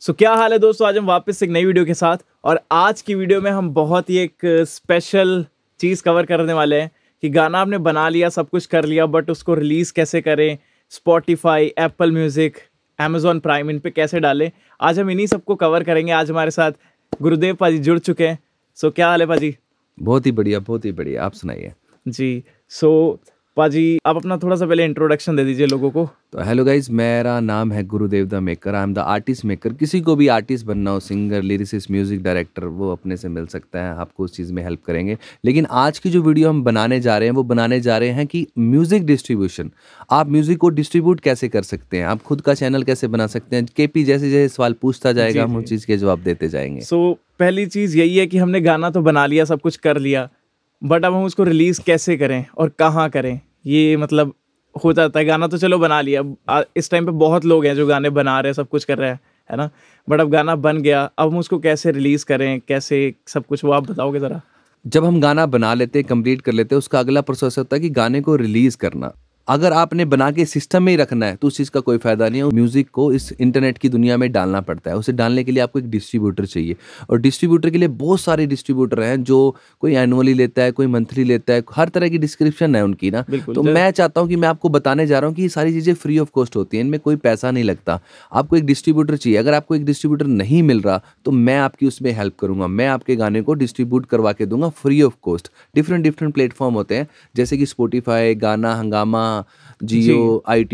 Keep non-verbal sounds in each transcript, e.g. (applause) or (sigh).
सो so, क्या हाल है दोस्तों आज हम वापस एक नई वीडियो के साथ और आज की वीडियो में हम बहुत ही एक स्पेशल uh, चीज़ कवर करने वाले हैं कि गाना आपने बना लिया सब कुछ कर लिया बट उसको रिलीज़ कैसे करें Spotify Apple music Amazon prime इन पे कैसे डालें आज हम इन्हीं सबको कवर करेंगे आज हमारे साथ गुरुदेव पाजी जुड़ चुके हैं सो so, क्या हाल है पाजी बहुत ही बढ़िया बहुत ही बढ़िया आप सुनाइए जी सो so, पाजी आप अपना थोड़ा सा पहले इंट्रोडक्शन दे दीजिए लोगों को तो हेलो गाइज मेरा नाम है Gurudev the maker I am the artist maker किसी को भी आर्टिस्ट बनना हो सिंगर लिरिसिस्ट म्यूजिक डायरेक्टर वो अपने से मिल सकता है आपको उस चीज़ में हेल्प करेंगे लेकिन आज की जो वीडियो हम बनाने जा रहे हैं वो बनाने जा रहे हैं कि म्यूज़िक डिस्ट्रीब्यूशन आप म्यूज़िक को डिस्ट्रीब्यूट कैसे कर सकते हैं आप खुद का चैनल कैसे बना सकते हैं के पी जैसे जैसे सवाल पूछता जाएगा हम उस चीज़ के जवाब देते जाएंगे सो पहली चीज़ यही है कि हमने गाना तो बना लिया सब कुछ कर लिया बट अब हम उसको रिलीज़ कैसे करें और कहाँ करें ये मतलब हो जाता है गाना तो चलो बना लिया इस टाइम पे बहुत लोग हैं जो गाने बना रहे हैं सब कुछ कर रहे हैं है ना बट अब गाना बन गया अब हम उसको कैसे रिलीज़ करें कैसे सब कुछ वो आप बताओगे ज़रा जब हम गाना बना लेते हैं कंप्लीट कर लेते हैं उसका अगला प्रोसेस होता है कि गाने को रिलीज़ करना अगर आपने बना के सिस्टम में ही रखना है तो उस चीज़ का कोई फ़ायदा नहीं है म्यूज़िक को इस इंटरनेट की दुनिया में डालना पड़ता है उसे डालने के लिए आपको एक डिस्ट्रीब्यूटर चाहिए और डिस्ट्रीब्यूटर के लिए बहुत सारे डिस्ट्रीब्यूटर हैं जो कोई एनुअली लेता है कोई मंथली लेता है हर तरह की डिस्क्रिप्शन है उनकी ना तो मैं चाहता हूँ कि मैं आपको बताने जा रहा हूँ कि ये सारी चीज़ें फ्री ऑफ कॉस्ट होती हैं इनमें कोई पैसा नहीं लगता आपको एक डिस्ट्रीब्यूटर चाहिए अगर आपको एक डिस्ट्रीब्यूटर नहीं मिल रहा तो मैं आपकी उसमें हेल्प करूँगा मैं आपके गाने को डिस्ट्रीब्यूट करवा के दूंगा free of cost different different platform होते हैं जैसे कि स्पोटीफाई गाना हंगामा जियो आई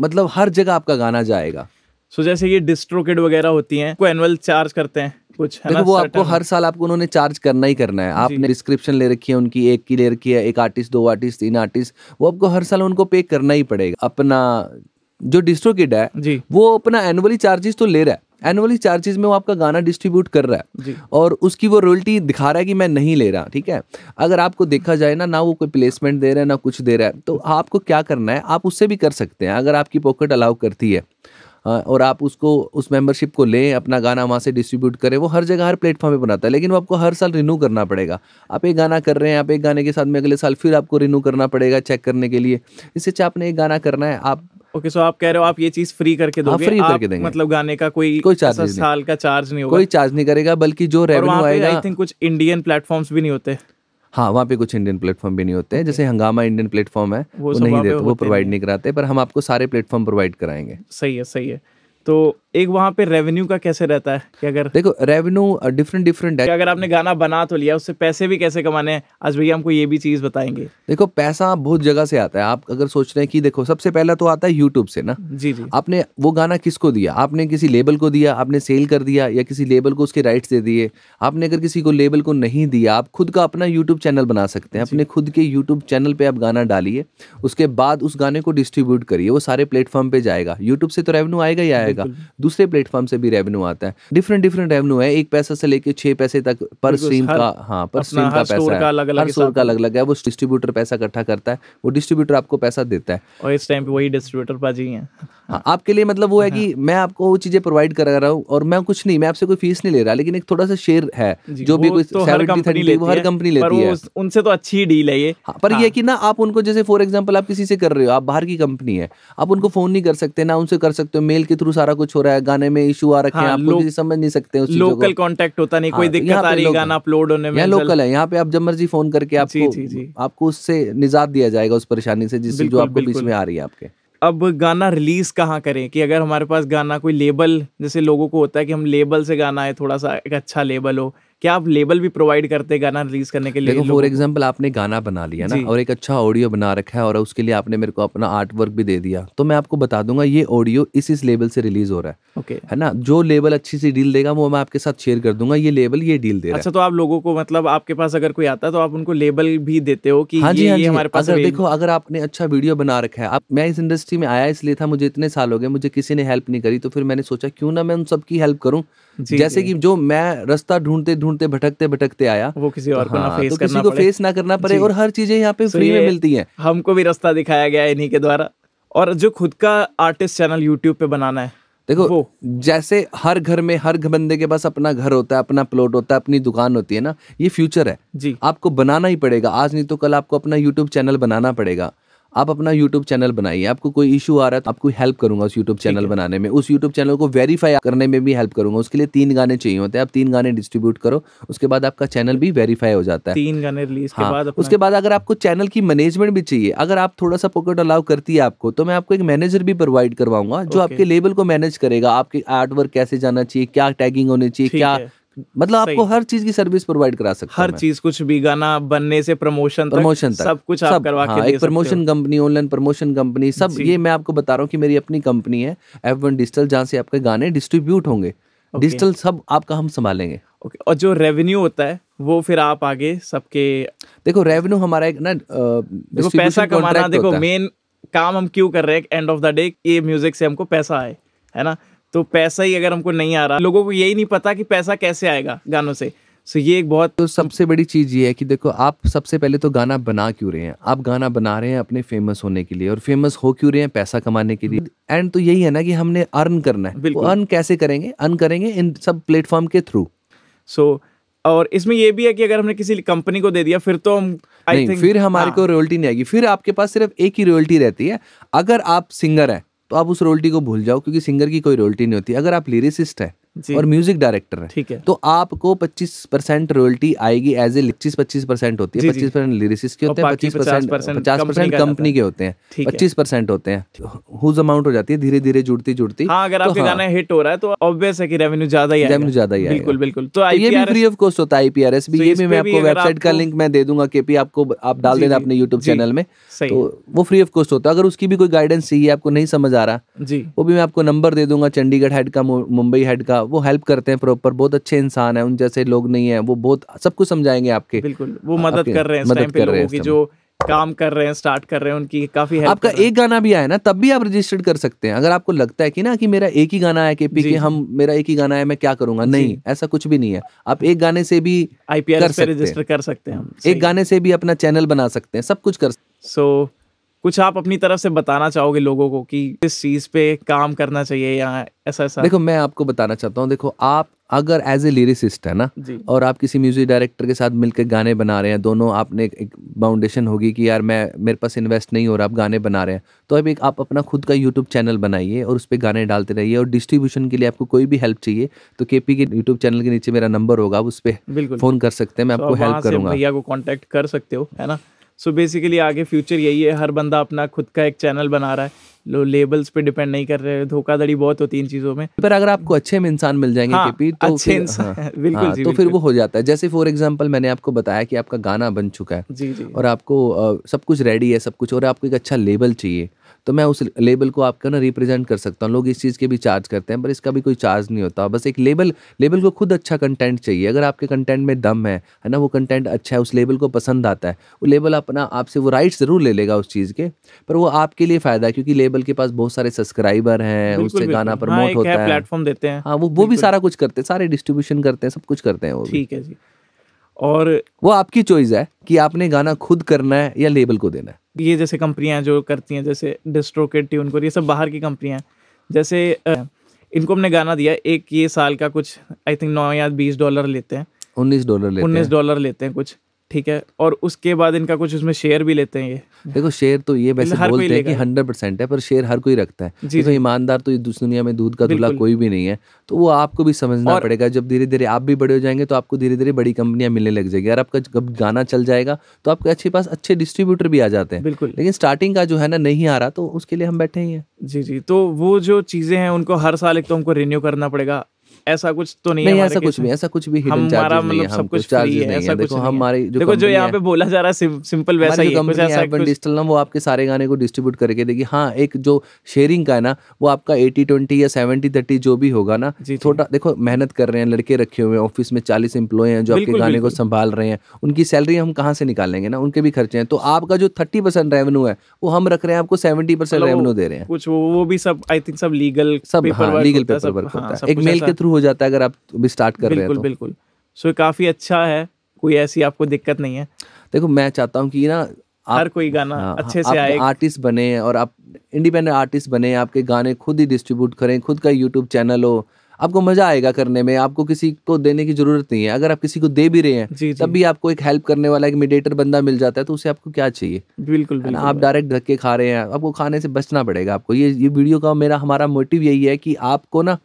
मतलब हर जगह आपका गाना जाएगा सो so, जैसे ये डिस्ट्रो वगैरह होती हैं को एनुअल चार्ज करते हैं कुछ है देखो वो आपको हर साल आपको उन्होंने चार्ज करना ही करना है आपने डिस्क्रिप्शन ले रखी है उनकी एक की ले रखी है एक आर्टिस्ट दो आर्टिस्ट तीन आर्टिस्ट वो आपको हर साल उनको पे करना ही पड़ेगा अपना जो डिस्ट्रो है जी वो अपना एनुअली चार्जेस तो ले रहा है एनुअली चार्जेज में वो आपका गाना डिस्ट्रीब्यूट कर रहा है और उसकी वो रॉयल्टी दिखा रहा है कि मैं नहीं ले रहा ठीक है अगर आपको देखा जाए ना ना वो कोई प्लेसमेंट दे रहा है ना कुछ दे रहा है तो आपको क्या करना है आप उससे भी कर सकते हैं अगर आपकी पॉकेट अलाउ करती है और आप उसको उस मेंबरशिप को लें अपना गाना वहाँ से डिस्ट्रीब्यूट करें वो हर जगह हर प्लेटफॉर्म पे बनाता है लेकिन वो आपको हर साल रिन्यू करना पड़ेगा आप एक गाना कर रहे हैं आप एक गाने के साथ में अगले साल फिर आपको रिन्यू करना पड़ेगा चेक करने के लिए इससे चाहे अच्छा आपने एक गाना करना है आप ओके okay, सो so आप कह रहे हो आप ये चीज फ्री करके हाँ, दोगे फ्री करके देंगे मतलब गाने का कोई कोई चार्ज नहीं साल का चार्ज नहीं होगा कोई चार्ज नहीं करेगा बल्कि जो रेवेन्यू आएगा आई थिंक कुछ इंडियन प्लेटफॉर्म्स भी नहीं होते हाँ वहाँ पे कुछ इंडियन प्लेटफॉर्म भी नहीं होते हैं जैसे हंगामा इंडियन प्लेटफॉर्म है वो, वो नहीं देते वो प्रोवाइड नहीं कराते पर हम आपको सारे प्लेटफॉर्म प्रोवाइड कराएंगे सही है सही है तो एक वहाँ पे रेवेन्यू का कैसे रहता है कि अगर देखो रेवेन्यू डिफरेंट डिफरेंट है कि अगर आपने गाना बना तो लिया उससे पैसे भी कैसे कमाने हैं आज भैया हमको ये भी चीज़ बताएंगे देखो पैसा बहुत जगह से आता है आप अगर सोच रहे हैं कि देखो सबसे पहला तो आता है यूट्यूब से ना जी जी आपने वो गाना किसको दिया आपने किसी लेबल को दिया आपने सेल कर दिया या किसी लेबल को उसके राइट्स दे दिए आपने अगर किसी को लेबल को नहीं दिया आप खुद का अपना यूट्यूब चैनल बना सकते हैं अपने खुद के यूट्यूब चैनल पर आप गाना डालिए उसके बाद उस गाने को डिस्ट्रीब्यूट करिए वो सारे प्लेटफॉर्म पर जाएगा यूट्यूब से तो रेवेन्यू आएगा ही आएगा दूसरे प्लेटफॉर्म से भी रेवेन्यू आता है डिफरेंट डिफरेंट रेवेन्यू है एक पैसा से लेकर छह पैसे तक पर स्ट्रीम का हाँ पर स्ट्रीम का पैसा है स्टोर का अलग अलग है वो डिस्ट्रीब्यूटर पैसा इकट्ठा करता है वो डिस्ट्रीब्यूटर आपको पैसा देता है और इस टाइम पे वही डिस्ट्रीब्यूटर पाजी है हाँ आपके लिए मतलब वो है कि हाँ। मैं आपको वो चीजें प्रोवाइड करा रहा हूँ और मैं कुछ नहीं मैं आपसे कोई फीस नहीं ले रहा लेकिन एक थोड़ा सा शेयर है जो भी कोई तो वो हर कंपनी लेती है उनसे तो अच्छी डील है ये हाँ, पर ये हाँ। कि ना आप उनको जैसे फॉर एग्जाम्पल आप किसी से कर रहे हो आप बाहर की कंपनी है आप उनको फोन नहीं कर सकते ना उनसे कर सकते हो मेल के थ्रू सारा कुछ हो रहा है रहा है गाने में इशू आ रखे हैं हाँ, आप कुछ समझ नहीं सकते उस लोकल कॉन्टेक्ट होता नहीं कोई हाँ, तो दिक्कत आ रही है गाना अपलोड होने में लोकल है यहाँ पे आप जब मर्जी फोन करके आपको आपको उससे निजात दिया जाएगा उस परेशानी से जिससे जो आपको बीच में आ रही है आपके अब गाना रिलीज कहाँ करें कि अगर हमारे पास गाना कोई लेबल जैसे लोगों को होता है कि हम लेबल से गाना है थोड़ा सा एक अच्छा लेबल हो क्या आप लेबल भी प्रोवाइड करते हैं गाना रिलीज करने के लिए देखो फॉर एग्जांपल आपने गाना बना लिया ना और एक अच्छा ऑडियो बना रखा है और उसके लिए आपने मेरे को अपना आर्ट वर्क भी दे दिया तो मैं आपको बता दूंगा ये ऑडियो इस इस लेबल से रिलीज हो रहा है ओके है ना जो लेबल अच्छी सी डील देगा वो मैं आपके साथ शेयर कर दूंगा ये लेबल ये डील दे रहा अच्छा तो आप लोगों को मतलब आपके पास अगर कोई आता है तो आप उनको लेबल भी देते हो कि हाँ जी, हाँ जी, हमारे पास अगर देखो अगर आपने अच्छा वीडियो बना रखा है आप मैं इस इंडस्ट्री में आया इसलिए था मुझे इतने साल हो गए मुझे किसी ने हेल्प नहीं करी तो फिर मैंने सोचा क्यों ना मैं उन सबकी हेल्प करूँ जैसे कि जो मैं रास्ता ढूंढते ढूंढते भटकते भटकते आया वो किसी और को ना फेस हाँ, तो किसी को फेस ना करना पड़े और हर चीजें यहाँ पे फ्री तो में मिलती है हमको भी रास्ता दिखाया गया इन्हीं के द्वारा और जो खुद का आर्टिस्ट चैनल यूट्यूब पे बनाना है देखो जैसे हर घर में हर बंदे के पास अपना घर होता है अपना प्लॉट होता है अपनी दुकान होती है ना ये फ्यूचर है जी आपको बनाना ही पड़ेगा आज नहीं तो कल आपको अपना यूट्यूब चैनल बनाना पड़ेगा आप अपना यूट्यूब चैनल बनाइए आपको कोई इशू आ रहा है तो आपको हेल्प करूंगा उस YouTube चैनल बनाने में उस यूट्यूब चैनल को वेरीफाई करने में भी हेल्प करूंगा उसके लिए तीन गाने चाहिए होते हैं आप तीन गाने डिस्ट्रीब्यूट करो उसके बाद आपका चैनल भी वेरीफाई हो जाता है तीन गाने रिलीज हाँ, के बाद उसके बाद अगर आपको चैनल की मैनेजमेंट भी चाहिए अगर आप थोड़ा सा पॉकेट अलाउ करती है आपको तो मैं आपको एक मैनेजर भी प्रोवाइड करवाऊंगा जो आपके लेबल को मैनेज करेगा आपके आर्ट वर्क कैसे जाना चाहिए क्या टैगिंग होनी चाहिए क्या मतलब आपको हर चीज की सर्विस प्रोवाइड करा सकते हर चीज कुछ भी गाना बनने से प्रमोशन प्रमोशन तक, सब कुछ सब, आप करवा हाँ, के एक promotion company online promotion company सब ये मैं आपको बता रहा हूँ कि मेरी अपनी कंपनी है एफ वन डिजिटल जहाँ से आपके गाने डिस्ट्रीब्यूट होंगे डिजिटल सब आपका हम संभालेंगे ओके और जो रेवेन्यू होता है वो फिर आप आगे सबके देखो रेवेन्यू हमारा एक ना देखो पैसा कमाना देखो मेन काम हम क्यों कर रहे हैं एंड ऑफ द डे ये म्यूजिक से हमको पैसा आए है ना तो पैसा ही अगर हमको नहीं आ रहा लोगों को यही नहीं पता कि पैसा कैसे आएगा गानों से सो ये एक बहुत तो सबसे बड़ी चीज़ ये है कि देखो आप सबसे पहले तो गाना बना क्यों रहे हैं आप गाना बना रहे हैं अपने फेमस होने के लिए और फेमस हो क्यों रहे हैं पैसा कमाने के लिए एंड तो यही है ना कि हमने अर्न करना है अर्न कैसे करेंगे अर्न करेंगे इन सब प्लेटफॉर्म के थ्रू सो और इसमें यह भी है कि अगर हमने किसी कंपनी को दे दिया फिर तो हम think, फिर हमारे हाँ। को रॉयल्टी नहीं आएगी फिर आपके पास सिर्फ एक ही रॉयल्टी रहती है अगर आप सिंगर हैं तो आप उस रोल्टी को भूल जाओ क्योंकि सिंगर की कोई रोल्टी नहीं होती अगर आप लिरिसिस्ट है और म्यूजिक डायरेक्टर है ठीक है तो आपको पच्चीस परसेंट रॉयल्टी आएगी एज ए पच्चीस पच्चीस परसेंट होती है पच्चीस परसेंट लिरिसिस के होते हैं पच्चीस परसेंट पचास परसेंट कंपनी के होते हैं पच्चीस परसेंट होते हैं हुज अमाउंट हो जाती है धीरे धीरे जुड़ती जुड़ती हाँ अगर तो आपका हाँ। गाना हिट हो रहा है तो ऑब्वियस है कि रेवेन्यू ज्यादा ही रेवेन्यू ज्यादा ही बिल्कुल बिल्कुल तो, तो ये भी फ्री ऑफ कॉस्ट होता है आईपीआरएस भी तो ये भी मैं आपको वेबसाइट का लिंक मैं दे दूंगा केपी आपको आप डाल देना अपने यूट्यूब चैनल में तो वो फ्री ऑफ कॉस्ट होता है अगर उसकी भी कोई गाइडेंस चाहिए आपको नहीं समझ आ रहा जी वो भी मैं आपको नंबर दे दूंगा चंडीगढ़ हेड का मुंबई हेड का वो हेल्प करते हैं प्रॉपर बहुत अच्छे इंसान है उन जैसे लोग नहीं है वो बहुत सब कुछ समझाएंगे आपके बिल्कुल वो मदद कर रहे हैं मदद कर रहे हैं जो काम कर रहे हैं स्टार्ट कर रहे हैं उनकी काफी हेल्प आपका एक गाना भी आया ना तब भी आप रजिस्टर्ड कर सकते हैं अगर आपको लगता है कि ना कि मेरा एक ही गाना है के पी के हम मेरा एक ही गाना है मैं क्या करूंगा नहीं ऐसा कुछ भी नहीं है आप एक गाने से भी आईपीएल रजिस्टर कर सकते हैं एक गाने से भी अपना चैनल बना सकते हैं सब कुछ कर सो कुछ आप अपनी तरफ से बताना चाहोगे लोगों को कि इस चीज पे काम करना चाहिए या ऐसा ऐसा देखो मैं आपको बताना चाहता हूँ देखो आप अगर एज ए लिरिसिस्ट है ना और आप किसी म्यूजिक डायरेक्टर के साथ मिलकर गाने बना रहे हैं दोनों आपने एक फाउंडेशन होगी कि यार मैं मेरे पास इन्वेस्ट नहीं हो रहा आप गाने बना रहे हैं तो अभी आप अपना खुद का यूट्यूब चैनल बनाइए और उस पर गाने डालते रहिए और डिस्ट्रीब्यूशन के लिए आपको कोई भी हेल्प चाहिए तो के के यूट्यूब चैनल के नीचे मेरा नंबर होगा आप उस पर फोन कर सकते हैं मैं तो आपको हेल्प करूँगा भैया को कॉन्टेक्ट कर सकते हो है ना सो so बेसिकली आगे फ्यूचर यही है हर बंदा अपना खुद का एक चैनल बना रहा है लो लेबल्स पे डिपेंड नहीं कर रहे हैं धोखाधड़ी बहुत होती है इन चीजों में पर अगर आपको अच्छे में इंसान मिल जाएंगे हाँ, केपी तो अच्छे इंसान हाँ, (laughs) बिल्कुल हाँ, जी, तो फिर वो हो जाता है जैसे फॉर एग्जांपल मैंने आपको बताया कि आपका गाना बन चुका है जी जी और आपको आ, सब कुछ रेडी है सब कुछ और आपको एक अच्छा लेबल चाहिए तो मैं उस लेबल को आपका ना रिप्रेजेंट कर सकता हूँ लोग इस चीज़ के भी चार्ज करते हैं पर इसका भी कोई चार्ज नहीं होता बस एक लेबल लेबल को खुद अच्छा कंटेंट चाहिए अगर आपके कंटेंट में दम है है ना वो कंटेंट अच्छा है उस लेबल को पसंद आता है वो लेबल अपना आपसे वो राइट ज़रूर ले लेगा उस चीज़ के पर वो आपके लिए फ़ायदा है क्योंकि लेबल के पास बहुत सारे सब्सक्राइबर हैं उससे गाना प्रमोट हाँ, होता है प्लेटफॉर्म देते हैं हाँ वो वो भी सारा कुछ करते हैं सारे डिस्ट्रीब्यूशन करते हैं सब कुछ करते हैं वो ठीक है जी और वो आपकी चॉइस है कि आपने गाना खुद करना है या लेबल को देना है ये जैसे कंपनियां जो करती हैं जैसे डिस्ट्रोकेट ट्यून को ये सब बाहर की कंपनियां हैं जैसे इनको हमने गाना दिया एक ये साल का कुछ आई थिंक नौ या बीस डॉलर लेते हैं उन्नीस डॉलर लेते उन्नीस डॉलर लेते हैं कुछ ठीक है और उसके बाद इनका कुछ उसमें शेयर भी लेते हैं ये देखो शेयर तो ये वैसे बोलते हैं कि हंड्रेड परसेंट है पर शेयर हर कोई रखता है जी, तो ईमानदार तो दूसरी दुनिया में दूध का दूल्हा कोई भी नहीं है तो वो आपको भी समझना पड़ेगा जब धीरे धीरे आप भी बड़े हो जाएंगे तो आपको धीरे धीरे बड़ी कंपनियां मिलने लग जाएगी अगर आपका जब गाना चल जाएगा तो आपके अच्छे पास अच्छे डिस्ट्रीब्यूटर भी आ जाते हैं बिल्कुल लेकिन स्टार्टिंग का जो है ना नहीं आ रहा तो उसके लिए हम बैठे ही हैं जी जी तो वो जो चीज़ें हैं उनको हर साल एक तो हमको रिन्यू करना पड़ेगा ऐसा कुछ तो नहीं, नहीं है ऐसा कुछ भी ऐसा कुछ भी हमारा मतलब सब कुछ फ्री है ऐसा कुछ हमारे देखो जो यहाँ पे बोला जा रहा है सिंपल वैसा ही है डिजिटल ना वो आपके सारे गाने को डिस्ट्रीब्यूट करके देगी हाँ एक जो शेयरिंग का है ना वो आपका एटी ट्वेंटी या सेवेंटी थर्टी जो भी होगा ना छोटा देखो मेहनत कर रहे हैं लड़के रखे हुए हैं ऑफिस में चालीस एम्प्लॉय हैं जो आपके गाने को संभाल रहे हैं उनकी सैलरी हम कहाँ से निकालेंगे ना उनके भी खर्चे हैं तो आपका जो थर्टी रेवेन्यू है वो हम रख रहे हैं आपको सेवेंटी मतलब रेवेन्यू दे रहे हैं कुछ वो भी सब आई थिंक सब लीगल सब लीगल पेपर वर्क होता है हाँ, एक मेल के थ्रू जाता है अगर आप अभी स्टार्ट कर बिल्कुल, रहे हैं तो बिल्कुल सो काफ़ी अच्छा है कोई ऐसी आपको दिक्कत नहीं है देखो मैं चाहता हूँ कि ना हर कोई गाना हाँ, अच्छे हाँ, से आए आर्टिस्ट बने और आप इंडिपेंडेंट आर्टिस्ट बने आपके गाने खुद ही डिस्ट्रीब्यूट करें खुद का यूट्यूब चैनल हो आपको मजा आएगा करने में आपको किसी को देने की जरूरत नहीं है अगर आप किसी को दे भी रहे हैं जी, जी. तब भी आपको एक हेल्प करने वाला एक मीडिएटर बंदा मिल जाता है तो उसे आपको क्या चाहिए बिल्कुल, बिल्कुल आप डायरेक्ट धक्के खा रहे हैं आपको खाने से बचना पड़ेगा आपको ये ये वीडियो का मेरा हमारा मोटिव यही है कि आपको ना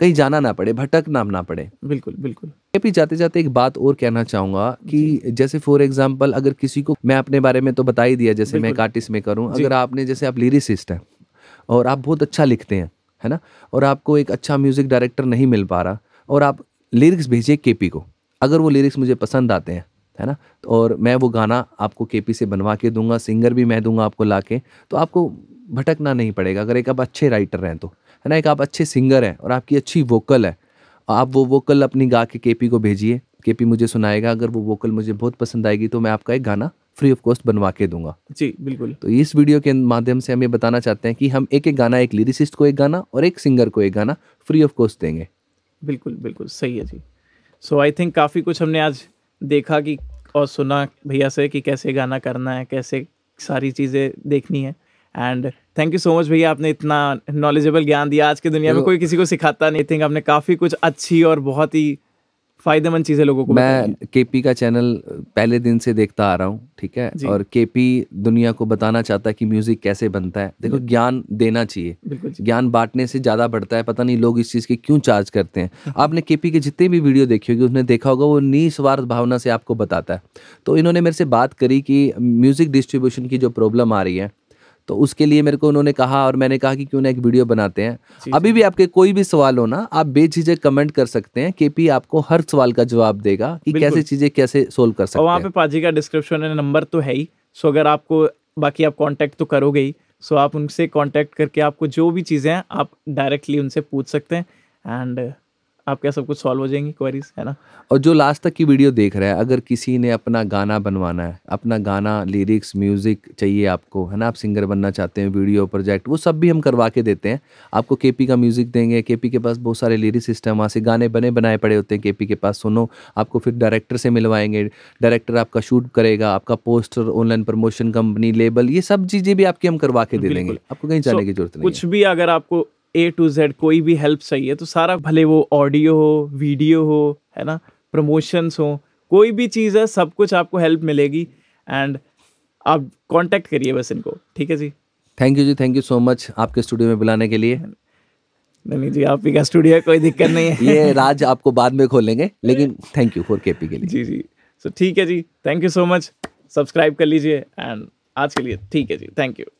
कहीं जाना ना पड़े भटक नाम ना पड़े बिल्कुल बिल्कुल भी जाते जाते एक बात और कहना चाहूंगा कि जैसे फॉर एग्जाम्पल अगर किसी को मैं अपने बारे में तो बता ही दिया जैसे मैं एक आर्टिस्ट में करूँ अगर आपने जैसे आप लिरिसिस्ट हैं और आप बहुत अच्छा लिखते हैं है ना और आपको एक अच्छा म्यूजिक डायरेक्टर नहीं मिल पा रहा और आप लिरिक्स भेजिए केपी को अगर वो लिरिक्स मुझे पसंद आते हैं है ना और मैं वो गाना आपको केपी से बनवा के दूंगा सिंगर भी मैं दूंगा आपको ला के तो आपको भटकना नहीं पड़ेगा अगर एक आप अच्छे राइटर हैं तो है ना एक आप अच्छे सिंगर हैं और आपकी अच्छी वोकल है आप वो वोकल अपनी गा के केपी को भेजिए केपी मुझे सुनाएगा अगर वो वोकल मुझे बहुत पसंद आएगी तो मैं आपका एक गाना फ्री ऑफ कॉस्ट बनवा के दूंगा जी बिल्कुल तो इस वीडियो के माध्यम से हम ये बताना चाहते हैं कि हम एक एक गाना एक लिरिसिस्ट को एक गाना और एक सिंगर को एक गाना फ्री ऑफ कॉस्ट देंगे बिल्कुल बिल्कुल सही है जी सो आई थिंक काफ़ी कुछ हमने आज देखा कि और सुना भैया से कि कैसे गाना करना है कैसे सारी चीज़ें देखनी है and thank you so much भैया आपने इतना नॉलेजेबल ज्ञान दिया आज की दुनिया में तो- कोई किसी को सिखाता नहीं थिंक आपने काफ़ी कुछ अच्छी और बहुत ही फायदेमंद चीज़ें लोगों को मैं केपी का चैनल पहले दिन से देखता आ रहा हूँ ठीक है और केपी दुनिया को बताना चाहता है कि म्यूज़िक कैसे बनता है देखो ज्ञान देना चाहिए ज्ञान बांटने से ज़्यादा बढ़ता है पता नहीं लोग इस चीज़ के क्यों चार्ज करते हैं (laughs) आपने केपी के जितने भी वीडियो देखी होगी उसने देखा होगा वो निस्वार्थ भावना से आपको बताता है तो इन्होंने मेरे से बात करी कि म्यूज़िक डिस्ट्रीब्यूशन की जो प्रॉब्लम आ रही है तो उसके लिए मेरे को उन्होंने कहा और मैंने कहा कि क्यों ना एक वीडियो बनाते हैं अभी भी आपके कोई भी सवाल हो ना आप बेझिझक कमेंट कर सकते हैं पी आपको हर सवाल का जवाब देगा कि कैसे चीजें कैसे सोल्व कर सकते हैं वहाँ पे पाजी का डिस्क्रिप्शन नंबर तो है ही सो अगर आपको बाकी आप कॉन्टैक्ट तो करोगे ही सो आप उनसे कॉन्टैक्ट करके आपको जो भी चीज़ें हैं आप डायरेक्टली उनसे पूछ सकते हैं एंड आपके सब कुछ सॉल्व हो जाएंगी क्वेरीज है ना और जो लास्ट तक की वीडियो देख रहा है अगर किसी ने अपना गाना बनवाना है अपना गाना लिरिक्स म्यूज़िक चाहिए आपको है ना आप सिंगर बनना चाहते हैं वीडियो प्रोजेक्ट वो सब भी हम करवा के देते हैं आपको के का म्यूज़िक देंगे के के पास बहुत सारे लिरिक्स सिस्टम वहाँ से गाने बने बनाए पड़े होते हैं के के पास सुनो आपको फिर डायरेक्टर से मिलवाएंगे डायरेक्टर आपका शूट करेगा आपका poster online promotion company label ये सब चीज़ें भी आपकी हम करवा के दे देंगे आपको कहीं जाने की जरूरत नहीं कुछ भी अगर आपको ए टू जेड कोई भी हेल्प चाहिए तो सारा भले वो ऑडियो हो वीडियो हो है ना प्रमोशंस हो कोई भी चीज़ है सब कुछ आपको हेल्प मिलेगी एंड आप कांटेक्ट करिए बस इनको ठीक है जी थैंक यू जी थैंक यू सो मच आपके स्टूडियो में बुलाने के लिए नहीं जी आप ही का स्टूडियो है कोई दिक्कत नहीं है ये राज आपको बाद में खोलेंगे लेकिन थैंक यू फॉर केपी के लिए जी जी सो so, ठीक है जी thank you so much subscribe कर लीजिए एंड आज के लिए ठीक है जी थैंक यू